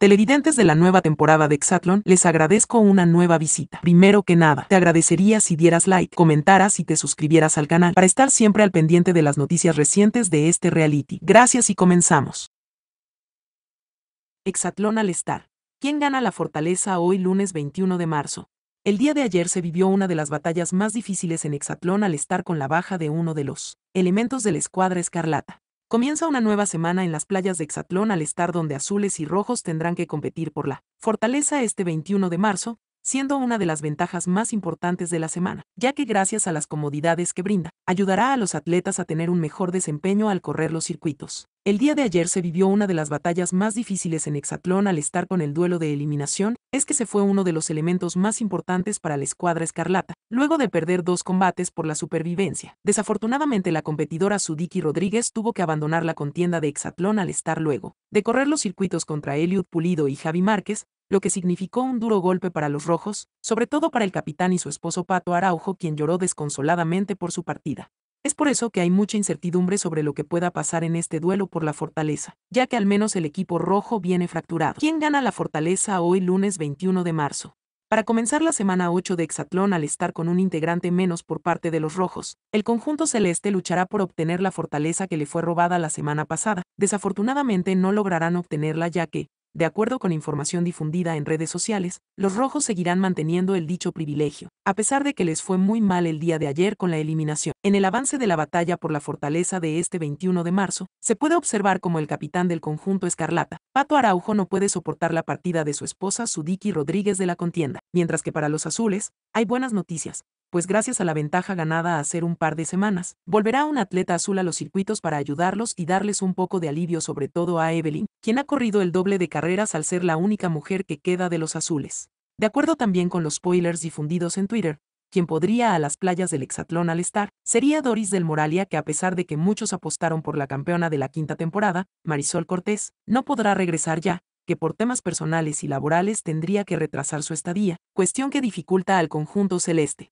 Televidentes de la nueva temporada de Exatlon, les agradezco una nueva visita. Primero que nada, te agradecería si dieras like, comentaras y te suscribieras al canal para estar siempre al pendiente de las noticias recientes de este reality. Gracias y comenzamos. Exatlon al estar. ¿Quién gana la fortaleza hoy lunes 21 de marzo? El día de ayer se vivió una de las batallas más difíciles en Exatlón al estar con la baja de uno de los elementos de la escuadra escarlata. Comienza una nueva semana en las playas de Exatlón al estar donde azules y rojos tendrán que competir por la fortaleza este 21 de marzo, siendo una de las ventajas más importantes de la semana, ya que gracias a las comodidades que brinda, ayudará a los atletas a tener un mejor desempeño al correr los circuitos. El día de ayer se vivió una de las batallas más difíciles en Hexatlón al estar con el duelo de eliminación, es que se fue uno de los elementos más importantes para la escuadra escarlata, luego de perder dos combates por la supervivencia. Desafortunadamente la competidora Sudiki Rodríguez tuvo que abandonar la contienda de Hexatlón al estar luego de correr los circuitos contra Eliud Pulido y Javi Márquez, lo que significó un duro golpe para los rojos, sobre todo para el capitán y su esposo Pato Araujo, quien lloró desconsoladamente por su partida. Es por eso que hay mucha incertidumbre sobre lo que pueda pasar en este duelo por la fortaleza, ya que al menos el equipo rojo viene fracturado. ¿Quién gana la fortaleza hoy lunes 21 de marzo? Para comenzar la semana 8 de Hexatlón al estar con un integrante menos por parte de los rojos, el conjunto celeste luchará por obtener la fortaleza que le fue robada la semana pasada. Desafortunadamente no lograrán obtenerla ya que, de acuerdo con información difundida en redes sociales, los rojos seguirán manteniendo el dicho privilegio, a pesar de que les fue muy mal el día de ayer con la eliminación. En el avance de la batalla por la fortaleza de este 21 de marzo, se puede observar como el capitán del conjunto escarlata, Pato Araujo no puede soportar la partida de su esposa Sudiki Rodríguez de la contienda, mientras que para los azules, hay buenas noticias, pues gracias a la ventaja ganada hace un par de semanas, volverá un atleta azul a los circuitos para ayudarlos y darles un poco de alivio sobre todo a Evelyn, quien ha corrido el doble de carreras al ser la única mujer que queda de los azules. De acuerdo también con los spoilers difundidos en Twitter, quien podría a las playas del hexatlón al estar, sería Doris del Moralia que a pesar de que muchos apostaron por la campeona de la quinta temporada, Marisol Cortés, no podrá regresar ya, que por temas personales y laborales tendría que retrasar su estadía, cuestión que dificulta al conjunto celeste.